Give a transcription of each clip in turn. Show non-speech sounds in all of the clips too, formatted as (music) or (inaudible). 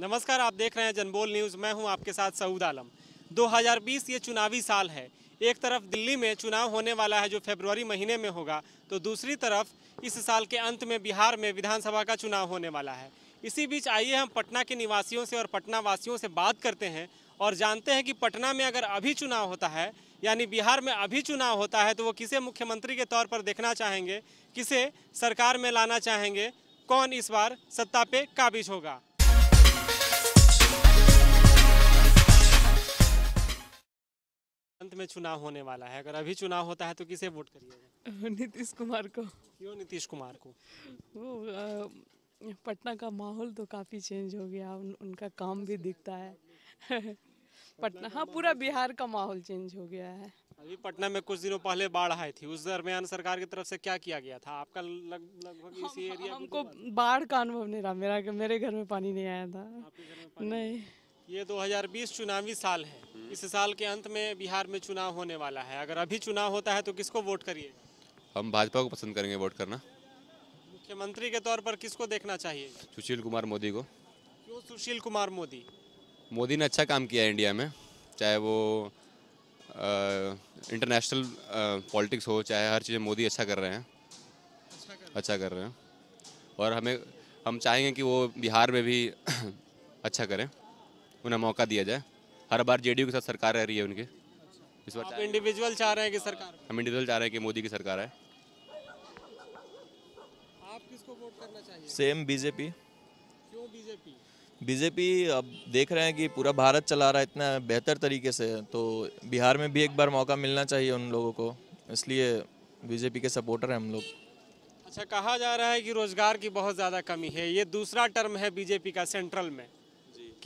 नमस्कार आप देख रहे हैं जनबोल न्यूज़ मैं हूं आपके साथ सऊद आलम 2020 ये चुनावी साल है एक तरफ दिल्ली में चुनाव होने वाला है जो फेबरवरी महीने में होगा तो दूसरी तरफ इस साल के अंत में बिहार में विधानसभा का चुनाव होने वाला है इसी बीच आइए हम पटना के निवासियों से और पटना वासियों से बात करते हैं और जानते हैं कि पटना में अगर अभी चुनाव होता है यानी बिहार में अभी चुनाव होता है तो वो किसे मुख्यमंत्री के तौर पर देखना चाहेंगे किसे सरकार में लाना चाहेंगे कौन इस बार सत्ता पे काबिज होगा अंत में चुनाव होने वाला है अगर अभी चुनाव होता है तो किसे वोट करिएगा (laughs) नीतीश कुमार को क्यों नीतीश कुमार को वो पटना का माहौल तो काफ़ी चेंज हो गया उन, उनका काम भी दिखता है (laughs) पटना हाँ पूरा बिहार का माहौल चेंज हो गया है अभी पटना में कुछ दिनों पहले बाढ़ आई थी उस दरमियान सरकार की तरफ से क्या किया गया था आपका लग, लगभग इसी हम, एरिया हमको तो बाढ़ का अनुभव नहीं रहा मेरा मेरे घर में पानी नहीं आया था नहीं ये 2020 चुनावी साल है हम्म। इस साल के अंत में बिहार में चुनाव होने वाला है अगर अभी चुनाव होता है तो किसको वोट करिए हम भाजपा को पसंद करेंगे वोट करना मुख्यमंत्री के तौर पर किसको देखना चाहिए सुशील कुमार मोदी को क्यों सुशील कुमार मोदी मोदी ने अच्छा काम किया है इंडिया में चाहे वो इंटरनेशनल पॉलिटिक्स हो चाहे हर चीज़ मोदी अच्छा, अच्छा कर रहे हैं अच्छा कर रहे हैं और हमें हम चाहेंगे कि वो बिहार में भी (clears throat) अच्छा करें उन्हें मौका दिया जाए हर बार जेडीयू के साथ सरकार रह रही है उनकी इस बार इंडिविजुअल चाह रहे हैं कि सरकार हम इंडिविजुअल चाह रहे हैं कि मोदी की सरकार है आप किसको वोट करना चाहिए सेम बीजेपी क्यों बीजेपी बीजेपी अब देख रहे हैं कि पूरा भारत चला रहा है इतना बेहतर तरीके से तो बिहार में भी एक बार मौका मिलना चाहिए उन लोगों को इसलिए बीजेपी के सपोर्टर हैं हम लोग अच्छा कहा जा रहा है कि रोज़गार की बहुत ज़्यादा कमी है ये दूसरा टर्म है बीजेपी का सेंट्रल में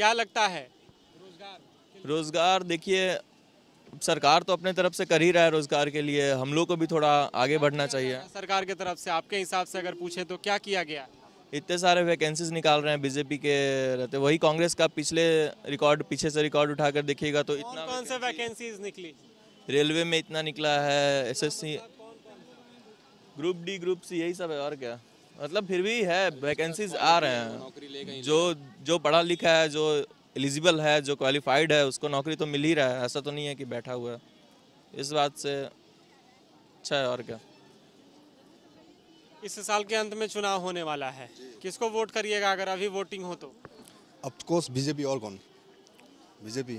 क्या लगता है रोजगार रोजगार देखिए सरकार तो अपने तरफ से कर ही रहा है रोजगार के लिए हम लोग को भी थोड़ा आगे बढ़ना चाहिए सरकार के तरफ से आपके हिसाब से अगर पूछे तो क्या किया गया इतने सारे वैकेंसीज निकाल रहे हैं बीजेपी के रहते वही कांग्रेस का पिछले रिकॉर्ड पीछे से रिकॉर्ड उठाकर देखिएगा तो इतना कौन से वैकेंसीज निकली रेलवे में इतना निकला है SSC group D group C यही सब है और क्या मतलब फिर भी है वैकेंसीज अच्छा, अच्छा, आ रहे हैं जो जो पढ़ा लिखा है जो एलिजिबल है जो क्वालिफाइड है उसको नौकरी तो मिल ही रहा है ऐसा तो नहीं है कि बैठा हुआ है इस बात से अच्छा है और क्या इस साल के अंत में चुनाव होने वाला है किसको वोट करिएगा अगर अभी वोटिंग हो तो ऑफकोर्स बीजेपी और कौन बीजेपी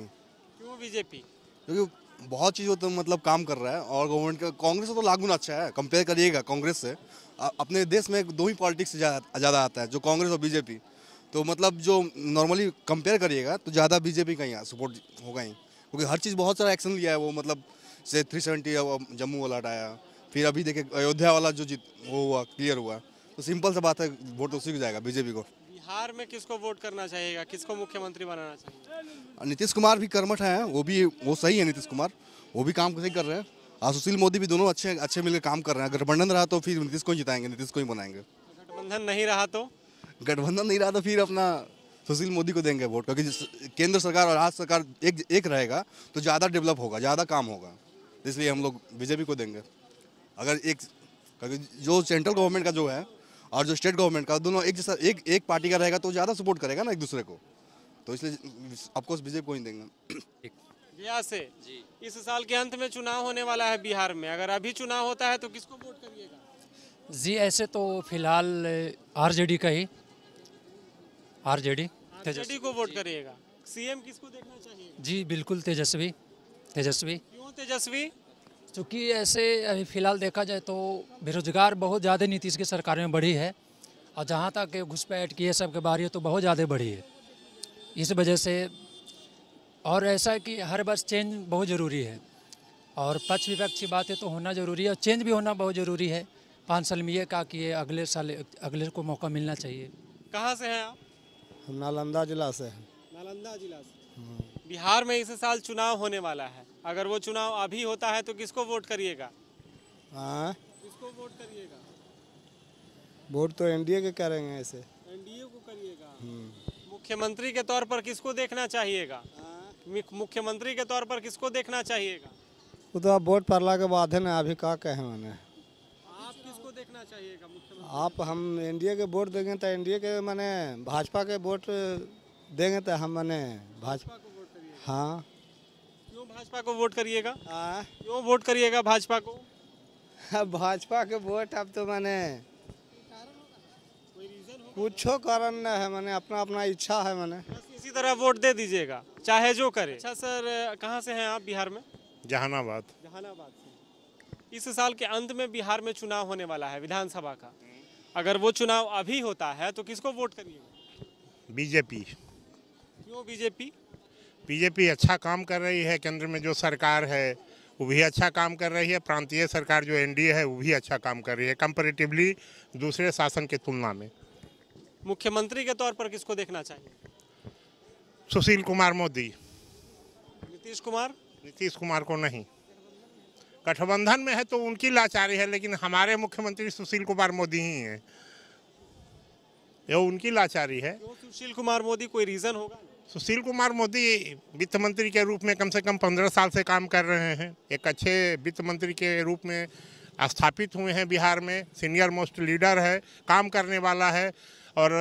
क्यों बीजेपी क्योंकि बहुत चीज़ों तो मतलब काम कर रहा है और गवर्नमेंट का कांग्रेस तो लागू ना अच्छा है कंपेयर करिएगा कांग्रेस से अपने देश में दो ही पॉलिटिक्स ज़्यादा आता है जो कांग्रेस और बीजेपी तो मतलब जो नॉर्मली कंपेयर करिएगा तो ज़्यादा बीजेपी का यहाँ सपोर्ट होगा ही क्योंकि हर चीज़ बहुत सारा एक्शन लिया है वो मतलब से थ्री सेवेंटी जम्मू वाला हटाया फिर अभी देखे अयोध्या वाला जो जीत वो हुआ क्लियर हुआ तो सिंपल सा बात है वोट तो उसी को जाएगा बीजेपी को बिहार में किसको वोट करना चाहिएगा किसको मुख्यमंत्री बनाना चाहिए नीतीश कुमार भी कर्मठ है वो भी वो सही है नीतीश कुमार वो भी काम सही कर रहे हैं हाँ, सुशील मोदी भी दोनों अच्छे अच्छे मिलकर काम कर रहे हैं गठबंधन रहा तो फिर नीतीश को ही जिताएंगे नीतीश को ही बनाएंगे गठबंधन नहीं रहा तो गठबंधन नहीं रहा तो फिर अपना सुशील मोदी को देंगे वोट क्योंकि केंद्र सरकार और राज्य सरकार एक एक रहेगा तो ज़्यादा डेवलप होगा ज़्यादा काम होगा इसलिए हम लोग बीजेपी को देंगे अगर एक क्योंकि जो सेंट्रल गवर्नमेंट का जो है और जो स्टेट गवर्नमेंट का दोनों एक जैसा एक एक पार्टी का रहेगा तो ज़्यादा सपोर्ट करेगा ना एक दूसरे को तो इसलिए ऑफकोर्स बीजेपी को ही देंगे गया से जी इस साल के अंत में चुनाव होने वाला है बिहार में अगर अभी चुनाव होता है तो किसको वोट करिएगा जी ऐसे तो फिलहाल आरजेडी का ही आरजेडी आरजेडी को वोट करिएगा सीएम किसको देखना चाहिए जी बिल्कुल तेजस्वी तेजस्वी क्यों तेजस्वी चूँकि ऐसे अभी फिलहाल देखा जाए तो बेरोजगार बहुत ज़्यादा नीतीश की सरकार में बढ़ी है और जहाँ तक घुसपैठ की है सब के बारी तो बहुत ज़्यादा बढ़ी है इस वजह से और ऐसा है कि हर बस चेंज बहुत ज़रूरी है और पक्ष विपक्ष की बातें तो होना ज़रूरी है और चेंज भी होना बहुत ज़रूरी है पाँच साल में ये कहा कि ये अगले साल अगले को मौका मिलना चाहिए कहाँ से हैं आप हम नालंदा जिला से हैं नालंदा जिला से बिहार में इस साल चुनाव होने वाला है अगर वो चुनाव अभी होता है तो किसको वोट करिएगा हाँ? किसको वोट करिएगा वोट तो एनडीए के करेंगे ऐसे एनडीए को करिएगा हम्म। मुख्यमंत्री के तौर पर किसको देखना चाहिएगा हाँ। मुख्यमंत्री के तौर पर किसको देखना चाहिएगा वो तो आप वोट पड़ला के बाद है ना अभी का कहे मैंने आप किसको देखना चाहिएगा मुख्यमंत्री आप हम एनडीए के वोट देंगे तो एनडीए के मैंने भाजपा के वोट देंगे तो हम मैंने भाजपा को वोट करिएगा हाँ क्यों भाजपा को वोट करिएगा हाँ। क्यों वोट करिएगा भाजपा को हाँ, भाजपा के वोट अब तो मैंने कुछ कारण न है मैंने अपना अपना इच्छा है मैंने इसी तरह वोट दे दीजिएगा चाहे जो करे अच्छा सर कहाँ से हैं आप बिहार में जहानाबाद जहानाबाद से इस साल के अंत में बिहार में चुनाव होने वाला है विधानसभा का अगर वो चुनाव अभी होता है तो किसको वोट करिएगा बीजेपी क्यों बीजेपी बीजेपी अच्छा काम कर रही है केंद्र में जो सरकार है वो भी अच्छा काम कर रही है प्रांतीय सरकार जो एनडीए है वो भी अच्छा काम कर रही है कंपेरेटिवली दूसरे शासन की तुलना में मुख्यमंत्री के तौर पर किसको देखना चाहिए सुशील कुमार मोदी नीतीश कुमार नीतीश कुमार को नहीं गठबंधन में है तो उनकी लाचारी है लेकिन हमारे मुख्यमंत्री सुशील कुमार मोदी ही हैं ये उनकी लाचारी है सुशील कुमार मोदी कोई रीज़न होगा सुशील कुमार मोदी वित्त मंत्री के रूप में कम से कम पंद्रह साल से काम कर रहे हैं एक अच्छे वित्त मंत्री के रूप में स्थापित हुए हैं बिहार में सीनियर मोस्ट लीडर है काम करने वाला है और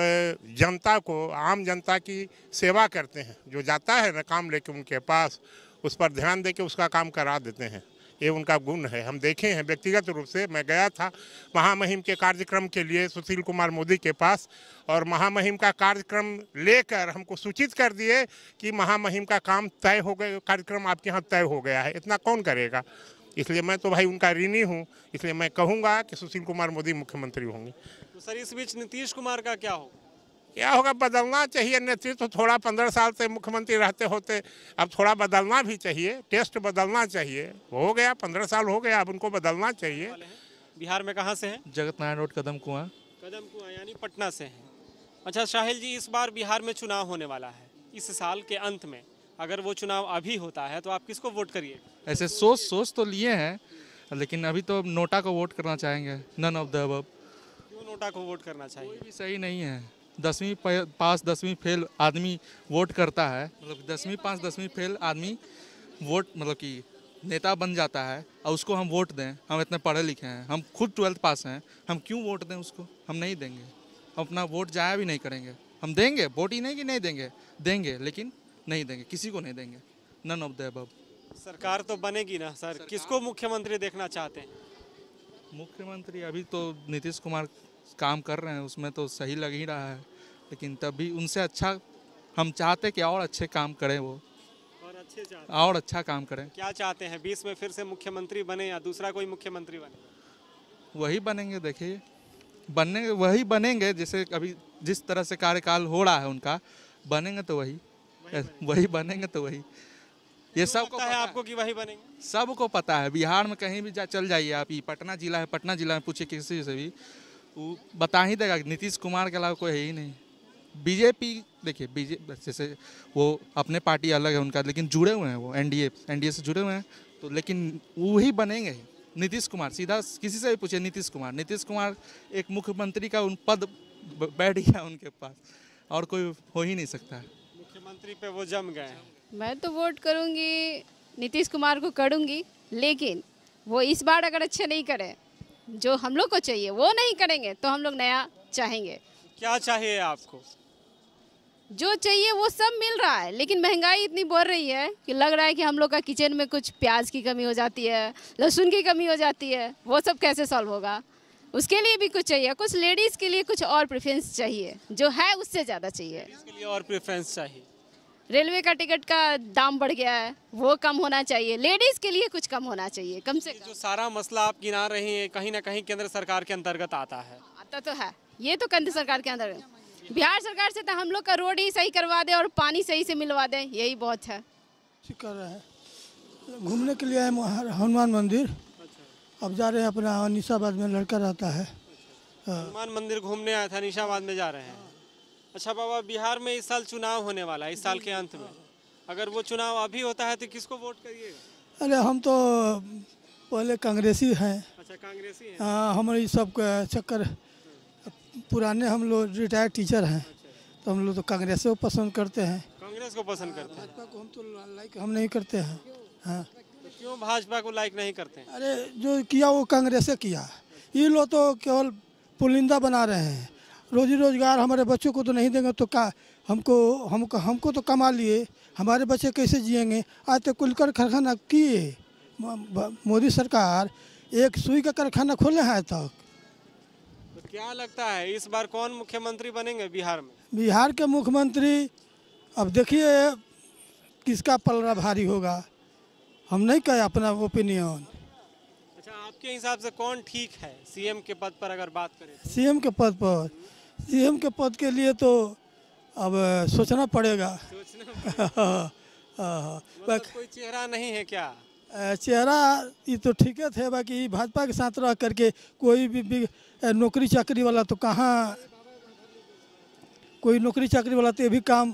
जनता को आम जनता की सेवा करते हैं जो जाता है ना काम लेके उनके पास उस पर ध्यान दे के उसका काम करा देते हैं ये उनका गुण है हम देखे हैं व्यक्तिगत रूप से मैं गया था महामहिम के कार्यक्रम के लिए सुशील कुमार मोदी के पास और महामहिम का कार्यक्रम लेकर हमको सूचित कर दिए कि महामहिम का काम तय हो गया कार्यक्रम आपके यहाँ तय हो गया है इतना कौन करेगा इसलिए मैं तो भाई उनका ऋणी हूँ इसलिए मैं कहूँगा कि सुशील कुमार मोदी मुख्यमंत्री होंगे तो सर इस बीच नीतीश कुमार का क्या हो क्या होगा बदलना चाहिए नेतृत्व तो थोड़ा पंद्रह साल से मुख्यमंत्री रहते होते अब थोड़ा बदलना भी चाहिए टेस्ट बदलना चाहिए हो गया पंद्रह साल हो गया अब उनको बदलना चाहिए बिहार में कहाँ से हैं जगत नारायण रोड कदम कुआ कदम कुआ यानी पटना से हैं अच्छा शाहिल जी इस बार बिहार में चुनाव होने वाला है इस साल के अंत में अगर वो चुनाव अभी होता है तो आप किसको वोट करिए ऐसे सोच सोच तो लिए हैं लेकिन अभी तो नोटा को वोट करना चाहेंगे नन ऑफ द अब नोटा को वोट करना चाहिए कोई भी सही नहीं है दसवीं पास दसवीं फेल आदमी वोट करता है मतलब दसवीं पास दसवीं फेल आदमी वोट मतलब कि नेता बन जाता है और उसको हम वोट दें हम इतने पढ़े लिखे हैं हम खुद ट्वेल्थ पास हैं हम क्यों वोट दें उसको हम नहीं देंगे हम अपना वोट जाया भी नहीं करेंगे हम देंगे वोट ही नहीं कि नहीं देंगे देंगे लेकिन नहीं देंगे किसी को नहीं देंगे नन ऑफ द अबव सरकार तो बनेगी ना सर किसको मुख्यमंत्री देखना चाहते हैं मुख्यमंत्री अभी तो नीतीश कुमार काम कर रहे हैं उसमें तो सही लग ही रहा है लेकिन तब भी उनसे अच्छा हम चाहते कि और अच्छे काम करें वो और अच्छे चाहते और अच्छा काम करें क्या चाहते हैं बीस में फिर से मुख्यमंत्री बने या दूसरा कोई मुख्यमंत्री बने वही बनेंगे देखिए बनने वही बनेंगे जैसे अभी जिस तरह से कार्यकाल हो रहा है उनका बनेंगे तो वही वही बनेंगे, तो वही ये तो सबको है आपको कि वही बनेंगे सबको पता है बिहार में कहीं भी जा चल जाइए आप ये पटना जिला है पटना जिला में पूछिए किसी से भी वो बता ही देगा नीतीश कुमार के अलावा कोई है ही नहीं बीजेपी देखिए बीजेपी जैसे वो अपने पार्टी अलग है उनका लेकिन जुड़े हुए हैं वो एनडीए एनडीए से जुड़े हुए हैं तो लेकिन वो ही बनेंगे नीतीश कुमार सीधा किसी से भी पूछे नीतीश कुमार नीतीश कुमार एक मुख्यमंत्री का उन पद बैठ गया उनके पास और कोई हो ही नहीं सकता मुख्यमंत्री पे वो जम गए मैं तो वोट करूँगी नीतीश कुमार को करूँगी लेकिन वो इस बार अगर अच्छे नहीं करे जो हम लोग को चाहिए वो नहीं करेंगे तो हम लोग नया चाहेंगे क्या चाहिए आपको जो चाहिए वो सब मिल रहा है लेकिन महंगाई इतनी बढ़ रही है कि लग रहा है कि हम लोग का किचन में कुछ प्याज की कमी हो जाती है लहसुन की कमी हो जाती है वो सब कैसे सॉल्व होगा उसके लिए भी कुछ चाहिए कुछ लेडीज़ के लिए कुछ और प्रेफरेंस चाहिए जो है उससे ज़्यादा चाहिए लिए और प्रेफरेंस चाहिए रेलवे का टिकट का दाम बढ़ गया है वो कम होना चाहिए लेडीज के लिए कुछ कम होना चाहिए कम से कम जो सारा मसला आप गिना रहे हैं कहीं ना कहीं केंद्र सरकार के अंतर्गत आता है आता तो है ये तो केंद्र सरकार के अंतर्गत बिहार सरकार से तो हम लोग का रोड ही सही करवा दे और पानी सही से मिलवा दे यही बहुत है कर रहे हैं घूमने के लिए आए हनुमान मंदिर अच्छा। अब जा रहे हैं अपना निशाबाद में लड़का रहता है हनुमान मंदिर घूमने आया था निशाबाद में जा रहे हैं अच्छा बाबा बिहार में इस साल चुनाव होने वाला है इस साल के अंत में अगर वो चुनाव अभी होता है तो किसको वोट करिए अरे हम तो पहले कांग्रेसी हैं अच्छा कांग्रेसी हैं हाँ हमारे सब चक्कर पुराने हम लोग रिटायर्ड टीचर हैं अच्छा। तो हम लोग तो कांग्रेस को पसंद करते हैं कांग्रेस को पसंद करते हैं भाजपा को हम तो लाइक हम नहीं करते हैं हाँ तो क्यों भाजपा को लाइक नहीं करते अरे जो किया वो कांग्रेस किया ये लोग तो केवल पुलिंदा बना रहे हैं रोजी रोज़गार हमारे बच्चों को तो नहीं देंगे तो क्या हमको हमको हमको तो कमा लिए हमारे बच्चे कैसे जिएंगे आज तक तो कुलकर कारखाना किए मोदी सरकार एक सुई का कारखाना खोले हैं तक तो क्या लगता है इस बार कौन मुख्यमंत्री बनेंगे बिहार में बिहार के मुख्यमंत्री अब देखिए किसका पलरा भारी होगा हम नहीं कहे अपना ओपिनियन अच्छा आपके हिसाब से कौन ठीक है सीएम के पद पर अगर बात करें सीएम तो। के पद पर सीएम के पद के लिए तो अब सोचना पड़ेगा (laughs) हाँ, हाँ, हाँ। मतलब कोई चेहरा नहीं है क्या चेहरा ये तो ठीक थे बाकी भाजपा के साथ रह करके कोई भी, भी नौकरी चाकरी वाला तो कहाँ कोई नौकरी चाकरी वाला तो ये भी काम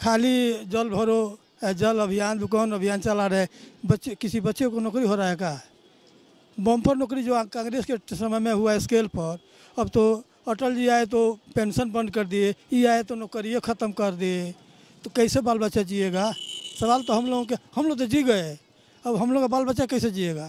खाली जल भरो जल अभियान दुकान अभियान चला रहे बच्चे किसी बच्चे को नौकरी हो रहा है क्या बम्पर नौकरी जो कांग्रेस के समय में हुआ स्केल पर अब तो अटल जी आए तो पेंशन बंद कर दिए ये आए तो नौकरिया ख़त्म कर दिए तो कैसे बाल बच्चा जिएगा सवाल तो हम लोगों के हम लोग तो जी गए अब हम लोग का बाल बच्चा कैसे जिएगा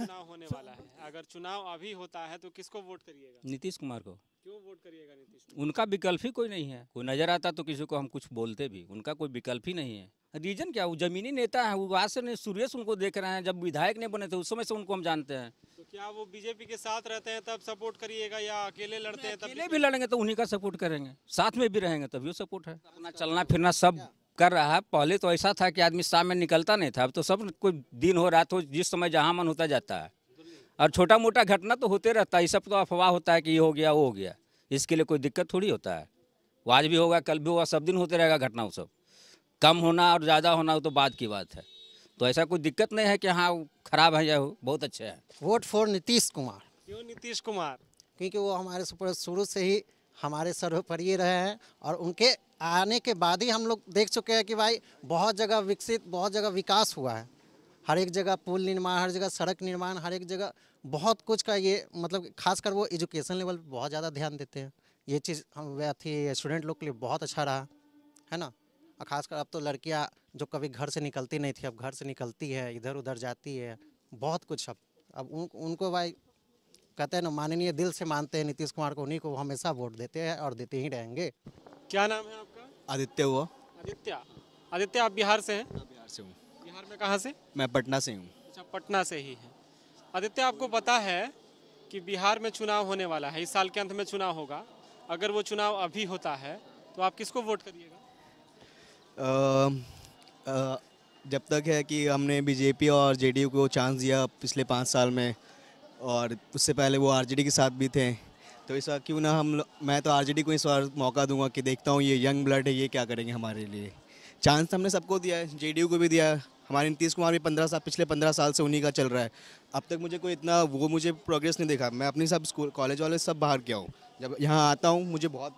होने वाला है अगर चुनाव अभी होता है तो किसको वोट करिएगा नीतीश कुमार को क्यों वोट करिएगा नीतीश उनका विकल्प ही कोई नहीं है कोई नज़र आता तो किसी को हम कुछ बोलते भी उनका कोई विकल्प ही नहीं है रीजन क्या वो जमीनी नेता है वो आज से सुरेश उनको देख रहे हैं जब विधायक नहीं बने थे उस समय से उनको हम जानते हैं तो क्या वो बीजेपी के साथ रहते हैं तब सपोर्ट करिएगा या अकेले लड़ते हैं तब अकेले भी लड़ेंगे तो उन्हीं का सपोर्ट करेंगे साथ में भी रहेंगे तभी सपोर्ट है अपना चलना फिरना सब कर रहा है पहले तो ऐसा था कि आदमी शाम में निकलता नहीं था अब तो सब कोई दिन हो रात हो जिस समय जहाँ मन होता जाता है और छोटा मोटा घटना तो होते रहता है ये सब तो अफवाह होता है कि ये हो गया वो हो गया इसके लिए कोई दिक्कत थोड़ी होता है वो आज भी होगा कल भी होगा सब दिन होते रहेगा घटना वो सब कम होना और ज़्यादा होना वो तो बाद की बात है तो ऐसा कोई दिक्कत नहीं है कि हाँ खराब है या बहुत अच्छे हैं वोट फॉर नीतीश कुमार क्यों नीतीश कुमार क्योंकि वो हमारे शुरू से ही हमारे सर्वोपरि रहे हैं और उनके आने के बाद ही हम लोग देख चुके हैं कि भाई बहुत जगह विकसित बहुत जगह विकास हुआ है हर एक जगह पुल निर्माण हर जगह सड़क निर्माण हर एक जगह बहुत कुछ का ये मतलब खासकर वो एजुकेशन लेवल पर बहुत ज़्यादा ध्यान देते हैं ये चीज़ हम अथी स्टूडेंट लोग के लिए बहुत अच्छा रहा है ना और ख़ासकर अब तो लड़कियां जो कभी घर से निकलती नहीं थी अब घर से निकलती है इधर उधर जाती है बहुत कुछ अब अब उन, उनको भाई कहते हैं ना माननीय दिल से मानते हैं नीतीश कुमार को उन्हीं को हमेशा वोट देते हैं और देते ही रहेंगे क्या नाम है आपका आदित्य हुआ आदित्य आदित्य आप बिहार से हैं बिहार से हूँ बिहार में कहाँ से मैं पटना से हूँ अच्छा पटना से ही है आदित्य आपको पता है कि बिहार में चुनाव होने वाला है इस साल के अंत में चुनाव होगा अगर वो चुनाव अभी होता है तो आप किसको वोट करिएगा जब तक है कि हमने बीजेपी और जेडीयू को चांस दिया पिछले पाँच साल में और उससे पहले वो आरजेडी के साथ भी थे तो इस बार क्यों ना हम मैं तो आरजेडी को इस बार मौका दूंगा कि देखता हूँ ये यंग ब्लड है ये क्या करेंगे हमारे लिए चांस तो हमने सबको दिया है जेडीयू को भी दिया हमारे नीतीश कुमार भी पंद्रह साल पिछले पंद्रह साल से उन्हीं का चल रहा है अब तक मुझे कोई इतना वो मुझे प्रोग्रेस नहीं देखा मैं अपनी सब स्कूल कॉलेज वाले सब बाहर गया हूँ जब यहाँ आता हूँ मुझे बहुत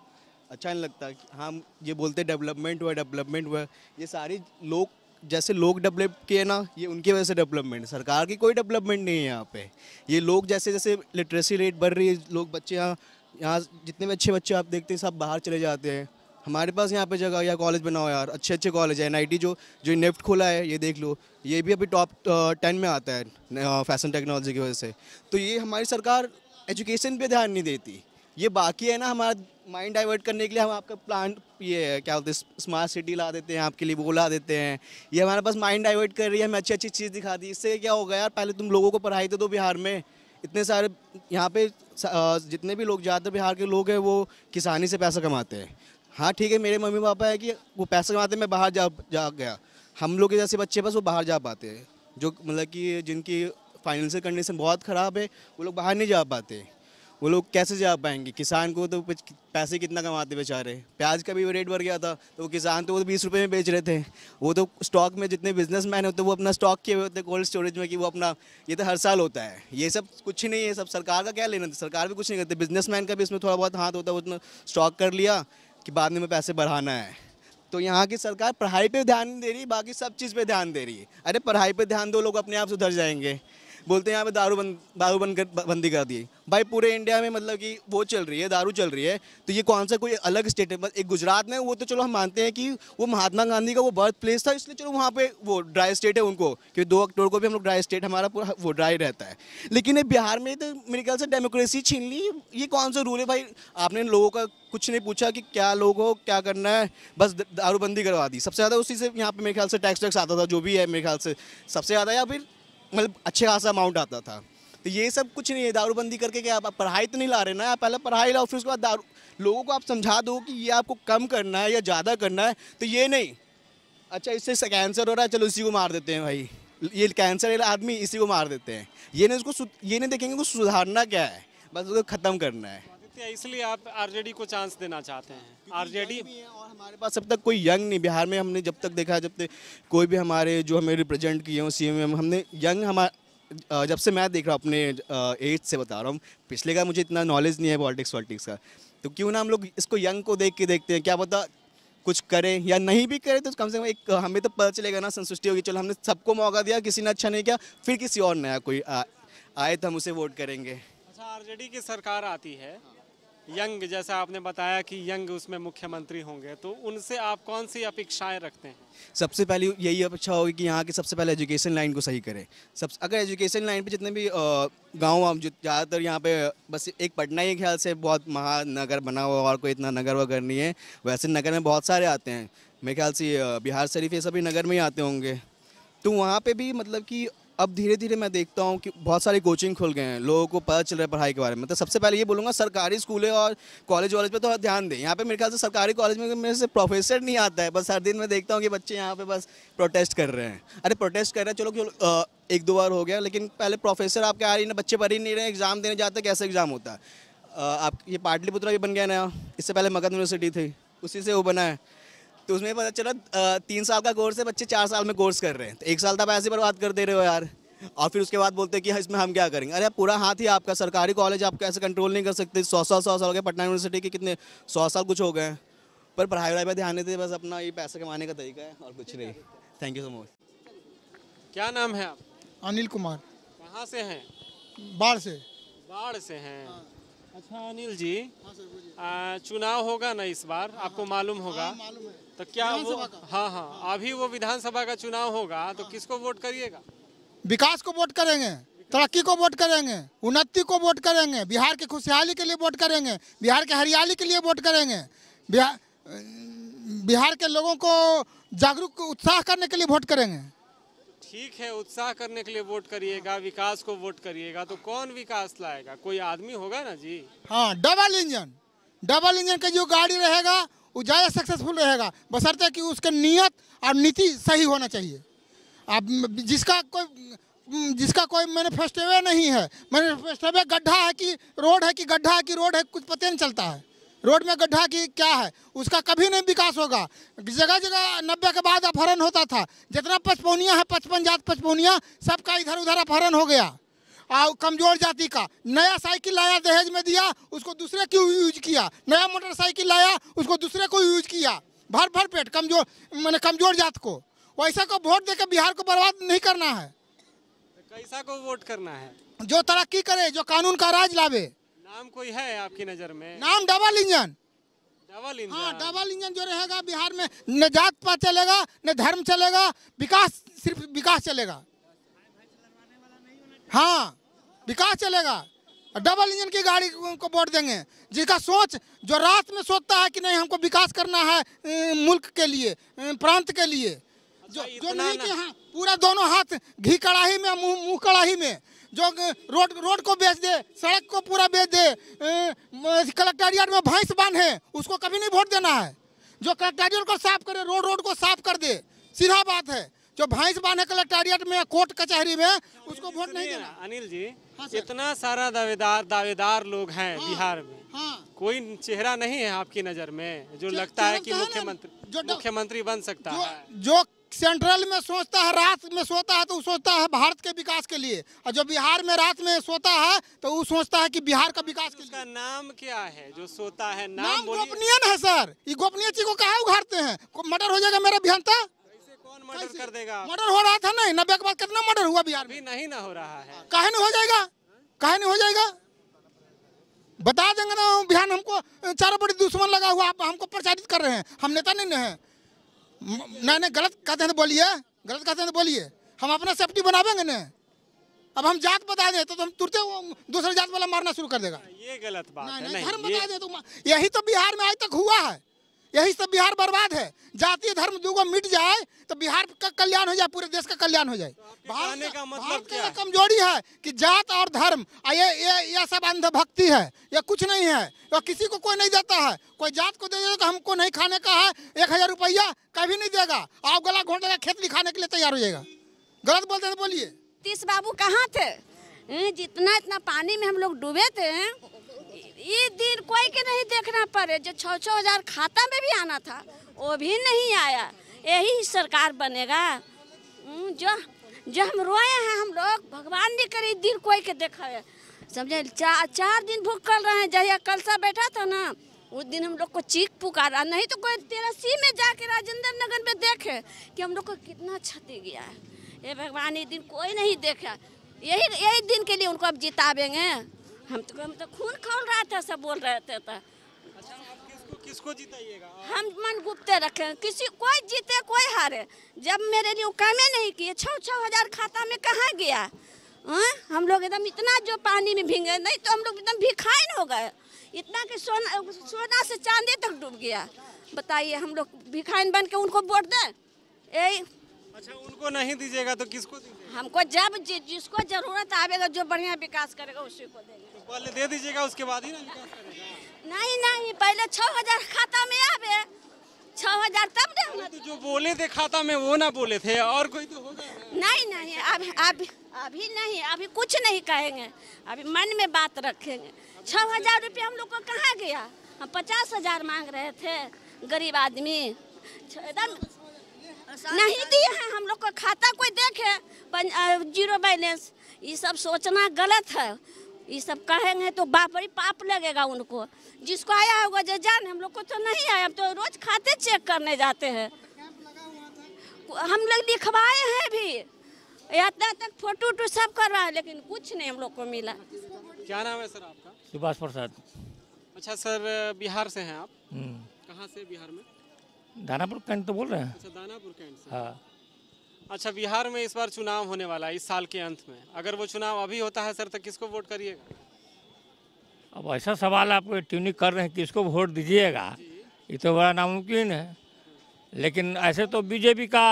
अच्छा नहीं लगता हम ये बोलते डेवलपमेंट हुआ डेवलपमेंट हुआ ये सारी लोग जैसे लोग डेवलप किए ना ये उनकी वजह से डेवलपमेंट सरकार की कोई डेवलपमेंट नहीं है यहाँ पे ये लोग जैसे जैसे लिटरेसी रेट बढ़ रही है लोग बच्चे यहाँ यहाँ जितने भी अच्छे बच्चे आप देखते हैं सब बाहर चले जाते हैं हमारे पास यहाँ पे जगह या कॉलेज बनाओ यार अच्छे अच्छे कॉलेज है एन जो जो नेफ्ट खोला है ये देख लो ये भी अभी टॉप टेन में आता है फैशन टेक्नोलॉजी की वजह से तो ये हमारी सरकार एजुकेशन पे ध्यान नहीं देती ये बाकी है ना हमारा माइंड डाइवर्ट करने के लिए हम आपका प्लांट ये क्या बोलते हैं स्मार्ट सिटी ला देते हैं आपके लिए वो ला देते हैं ये हमारे पास माइंड डाइवर्ट कर रही है हमें अच्छी अच्छी चीज़ दिखा दी इससे क्या गया यार पहले तुम लोगों को पढ़ाई दे दो बिहार में इतने सारे यहाँ पे जितने भी लोग ज़्यादातर बिहार के लोग हैं वो किसानी से पैसा कमाते हैं हाँ ठीक है मेरे मम्मी पापा है कि वो पैसा कमाते मैं बाहर जा जा गया हम लोग के जैसे बच्चे बस वो बाहर जा पाते हैं जो मतलब कि जिनकी फाइनेंशियल कंडीशन बहुत ख़राब है वो लोग बाहर नहीं जा पाते वो लोग कैसे जा पाएंगे किसान को तो पैसे कितना कमाते बेचारे प्याज का भी रेट बढ़ गया था तो किसान तो वो तो बीस रुपये में बेच रहे थे वो तो स्टॉक में जितने बिजनेस मैन होते वो अपना स्टॉक किए हुए होते कोल्ड स्टोरेज में कि वो अपना ये तो हर साल होता है ये सब कुछ ही नहीं है सब सरकार का क्या लेना था सरकार भी कुछ नहीं करती बिजनेस का भी इसमें थोड़ा बहुत हाथ होता है उसने स्टॉक कर लिया कि बाद में पैसे बढ़ाना है तो यहाँ की सरकार पढ़ाई पे ध्यान दे रही बाकी सब चीज़ पे ध्यान दे रही है अरे पढ़ाई पे ध्यान दो लोग अपने आप सुधर जाएंगे बोलते हैं यहाँ पे दारू बंद दारू बंद कर बंदी कर दी भाई पूरे इंडिया में मतलब कि वो चल रही है दारू चल रही है तो ये कौन सा कोई अलग स्टेट है एक गुजरात में वो तो चलो हम मानते हैं कि वो महात्मा गांधी का वो बर्थ प्लेस था इसलिए चलो वहाँ पर वो ड्राई स्टेट है उनको क्योंकि दो अक्टूबर को भी हम लोग ड्राई स्टेट हमारा पूरा वो ड्राई रहता है लेकिन ये बिहार में तो मेरे ख्याल से डेमोक्रेसी छीन ली ये कौन सा रूल है भाई आपने लोगों का कुछ नहीं पूछा कि क्या लोग हो क्या करना है बस दारूबंदी करवा दी सबसे ज़्यादा उसी से यहाँ पे मेरे ख्याल से टैक्स टैक्स आता था जो भी है मेरे ख्याल से सबसे ज़्यादा या फिर मतलब अच्छे खासा अमाउंट आता था तो ये सब कुछ नहीं है दारूबंदी करके क्या आप पढ़ाई तो नहीं ला रहे ना आप पहले पढ़ाई लाओ फिर उसके बाद दारू लोगों को आप समझा दो कि ये आपको कम करना है या ज़्यादा करना है तो ये नहीं अच्छा इससे कैंसर हो रहा है चलो इसी को मार देते हैं भाई ये कैंसर वाला आदमी इसी को मार देते हैं ये नहीं उसको ये नहीं देखेंगे उसको सुधारना क्या है बस उसको ख़त्म करना है समस्या इसलिए आप आरजेडी को चांस देना चाहते हैं आरजेडी और हमारे पास अब तक कोई यंग नहीं बिहार में हमने जब तक देखा जब तक कोई भी हमारे जो हमें रिप्रेजेंट किए हों एम हमने यंग हमारे जब से मैं देख रहा हूँ अपने एज से बता रहा हूँ पिछले का मुझे इतना नॉलेज नहीं है पॉलिटिक्स वॉलिटिक्स का तो क्यों ना हम लोग इसको यंग को देख के देखते हैं क्या पता कुछ करें या नहीं भी करें तो कम से कम एक हमें तो पता चलेगा ना संतुष्टि होगी चलो हमने सबको मौका दिया किसी ने अच्छा नहीं किया फिर किसी और नया कोई आ, आए तो हम उसे वोट करेंगे अच्छा आर की सरकार आती है यंग जैसा आपने बताया कि यंग उसमें मुख्यमंत्री होंगे तो उनसे आप कौन सी अपेक्षाएं रखते हैं सबसे पहले यही अपेक्षा होगी कि यहाँ के सबसे पहले एजुकेशन लाइन को सही करें सब अगर एजुकेशन लाइन पे जितने भी गाँव हम ज़्यादातर यहाँ पे बस एक पटना ही ख्याल से बहुत महानगर बना हुआ और कोई इतना नगर वगैरह नहीं है वैसे नगर में बहुत सारे आते हैं मेरे ख्याल से बिहार शरीफ ये सभी नगर में ही आते होंगे तो वहाँ पे भी मतलब कि अब धीरे धीरे मैं देखता हूँ कि बहुत सारे कोचिंग खुल गए हैं लोगों को पता चल रहा है पढ़ाई के बारे में मतलब सबसे पहले ये बोलूँगा सरकारी स्कूलें और कॉलेज वॉलेज पे तो ध्यान दें यहाँ पे मेरे ख्याल से सरकारी कॉलेज में मेरे से प्रोफेसर नहीं आता है बस हर दिन मैं देखता हूँ कि बच्चे यहाँ पर बस प्रोटेस्ट कर रहे हैं अरे प्रोटेस्ट कर रहे हैं चलो क्यों एक दो बार हो गया लेकिन पहले प्रोफेसर आपके आ रही ना बच्चे पढ़ ही नहीं रहे एग्ज़ाम देने जाते कैसे एग्ज़ाम होता है आप ये पाटलिपुत्र भी बन गया नया इससे पहले मगध यूनिवर्सिटी थी उसी से वो बना है तो उसमें पता चला तीन साल का कोर्स है बच्चे चार साल में कोर्स कर रहे हैं तो एक साल तक ऐसे बर्बाद कर दे रहे हो यार और फिर उसके बाद बोलते हैं कि हाँ, इसमें हम क्या करेंगे अरे पूरा हाथ ही आपका सरकारी कॉलेज आप कैसे कंट्रोल नहीं कर सकते सौ साल सौ साल हो गए पटना यूनिवर्सिटी के कितने सौ साल कुछ हो गए हैं पर पढ़ाई वढ़ाई पर ध्यान देते बस अपना ये पैसा कमाने का तरीका है और कुछ नहीं थैंक यू सो मच क्या नाम है आप अनिल कुमार कहाँ से हैं बाढ़ से बाढ़ से हैं हाँ। अच्छा अनिल जी हाँ, चुनाव होगा ना इस बार आपको मालूम होगा मालूम है तो क्या वो हाँ हाँ अभी वो विधानसभा का चुनाव होगा तो हाँ। किसको वोट करिएगा विकास को वोट करेंगे तरक्की को वोट करेंगे उन्नति को वोट करेंगे बिहार की खुशहाली के लिए वोट करेंगे बिहार के हरियाली के लिए वोट करेंगे बिहार बिहार के लोगों को जागरूक उत्साह करने के लिए वोट करेंगे ठीक है उत्साह करने के लिए वोट करिएगा विकास को वोट करिएगा तो कौन विकास लाएगा कोई आदमी होगा ना जी हाँ डबल इंजन डबल इंजन का जो गाड़ी रहेगा वो ज़्यादा सक्सेसफुल रहेगा बसरते कि उसके नीयत और नीति सही होना चाहिए अब जिसका कोई जिसका कोई मैनिफेस्टोवे नहीं है मैनिफेस्टोवे गड्ढा है कि रोड है कि गड्ढा है कि रोड है कुछ पता नहीं चलता है रोड में गड्ढा की क्या है उसका कभी नहीं विकास होगा जगह जगह नब्बे के बाद अपहरण होता था जितना पचपौनिया है पचपन जात पचपौनिया सबका इधर उधर अपहरण हो गया कमजोर जाति का नया साइकिल लाया दहेज में दिया उसको दूसरे को यूज किया नया मोटरसाइकिल लाया उसको दूसरे को यूज किया भर भर पेट कमजोर मैंने कमजोर जात को वैसा को वोट देकर बिहार को बर्बाद नहीं करना है कैसा को वोट करना है जो तरक्की करे जो कानून का राज लावे नाम कोई है आपकी नजर में नाम डबल इंजन डबल इंजन हाँ डबल इंजन जो रहेगा बिहार में न जात पात चलेगा न धर्म चलेगा विकास सिर्फ विकास चलेगा हाँ विकास चलेगा डबल इंजन की गाड़ी को वोट देंगे जिसका सोच जो रात में सोचता है कि नहीं हमको विकास करना है मुल्क के लिए प्रांत के लिए अच्छा, जो जो नहीं कि हाँ पूरा दोनों हाथ घी कड़ाही में मुंह मुँह कड़ाही में जो रोड रोड को बेच दे सड़क को पूरा बेच दे कलेक्ट्रेट में भैंस बांधे उसको कभी नहीं वोट देना है जो कलेक्ट्रेट को साफ करे रोड रोड को साफ कर दे सीधा बात है जो भैंस बांधे कलेक्ट्रेट में कोर्ट कचहरी में उसको वोट नहीं देना अनिल जी हाँ इतना सारा दावेदार दावेदार लोग हैं हाँ, बिहार में हाँ, कोई चेहरा नहीं है आपकी नज़र में जो लगता है कि तो मुख्यमंत्री मुख्यमंत्री बन सकता जो, है जो सेंट्रल में सोचता है रात में सोता है तो वो सोचता है भारत के विकास के लिए और जो बिहार में रात में सोता है तो वो सोचता है कि बिहार का विकास के लिए नाम क्या है जो सोता है नाम, नाम गोपनीय है सर ये गोपनीय चीज को कहा उघाड़ते हैं मर्डर हो जाएगा मेरा अभियंता कौन मर्डर कर देगा मर्डर हो रहा था नहीं नब्बे के बाद कितना मर्डर हुआ बिहार में नहीं ना हो रहा है कहा नहीं हो जाएगा कहा नहीं हो जाएगा बता देंगे ना बिहार हमको चारों बड़ी दुश्मन लगा हुआ आप हमको प्रचारित कर रहे हैं हम नेता नहीं है नहीं नहीं गलत कहते हैं तो बोलिए गलत कहते हैं तो बोलिए हम अपना सेफ्टी बनावेंगे ना अब हम जात बता दें तो, तो हम तुरते दूसरे जात वाला मारना शुरू कर देगा ये गलत बात नहीं, है नहीं, नहीं, नहीं, धर्म बता दे तो यही तो बिहार में आज तक हुआ है यही सब बिहार बर्बाद है जातीय धर्म दूगो मिट जाए तो बिहार का कल्याण हो जाए पूरे देश का कल्याण हो जाए तो भारत का मतलब क्या कमजोरी है कि जात और धर्म ये ये ये सब अंधभक्ति है ये कुछ नहीं है तो किसी को कोई नहीं देता है कोई जात को दे देगा तो हमको नहीं खाने का है एक हजार रुपया कभी नहीं देगा आप गला घोट देगा खेत खाने के लिए तैयार हो जाएगा गलत बोलते तो बोलिए तीस बाबू कहाँ थे हम्म, जितना इतना पानी में हम लोग डूबे थे ये दिन कोई के नहीं देखना पड़े जो छः छः हजार खाता में भी आना था वो भी नहीं आया यही सरकार बनेगा हम्म, जो जो हम रोए हैं हम लोग भगवान ने करे दिन कोई के देखा है समझे चार चार दिन भूख कर रहे हैं जहिया सा बैठा था ना उस दिन हम लोग को चीख पुकारा नहीं तो कोई सी में जाके राजेंद्र नगर में देखे कि हम लोग को कितना क्षति गया है ये भगवान ये दिन कोई नहीं देखा यही यही दिन के लिए उनको अब जितावेंगे हम तो हम तो खून खोल रहा था सब बोल रहे थे था तो। अच्छा किसको जीताइएगा हम मन गुप्ते रखे किसी कोई जीते कोई हारे जब मेरे लिए कामे नहीं किए छः छः हजार खाता में कहाँ गया आ? हाँ? हम लोग एकदम इतना जो पानी में भींगे नहीं तो हम लोग एकदम भिखाइन हो गए इतना कि सोना सोना से चांदी तक डूब गया बताइए हम लोग भिखाइन बन के उनको वोट दें यही अच्छा उनको नहीं दीजिएगा तो किसको दीजिएगा हमको जब जिसको जरूरत आवेगा जो बढ़िया विकास करेगा उसी को देंगे पहले दे दीजिएगा उसके बाद ही ना नहीं नहीं पहले छह हजार खाता में आवे छह हजार तब दे तो जो बोले थे खाता में वो ना बोले थे और कोई तो होगा नहीं नहीं अब अब अभी नहीं अभी कुछ नहीं कहेंगे अभी मन में बात रखेंगे छह हजार रुपया हम लोग को कहाँ गया हम पचास हजार मांग रहे थे गरीब आदमी एकदम नहीं दिए हैं हम लोग को खाता कोई देखे जीरो बैलेंस ये सब सोचना गलत है ये सब कहेंगे तो बाप रे पाप लगेगा उनको जिसको आया होगा जो जान हम लोग को तो नहीं आया हम तो रोज खाते चेक करने जाते हैं हम लोग लिखवाए हैं भी यात्रा तक फोटो वोटो सब करवा लेकिन कुछ नहीं हम लोग को मिला क्या नाम है सर आपका सुभाष प्रसाद अच्छा सर बिहार से हैं आप हम्म। कहाँ से बिहार में दानापुर कैंट तो बोल रहे हैं अच्छा दानापुर कैंट हाँ अच्छा बिहार में इस बार चुनाव होने वाला है इस साल के अंत में अगर वो चुनाव अभी होता है सर तो किसको वोट करिएगा अब ऐसा सवाल आप ट्यूनिक कर रहे हैं किसको वोट दीजिएगा ये तो बड़ा नामुमकिन है लेकिन ऐसे तो बीजेपी का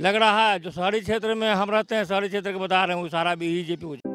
लग रहा है जो शहरी क्षेत्र में हम रहते हैं शहरी क्षेत्र के बता रहे हैं वो सारा बीजेपी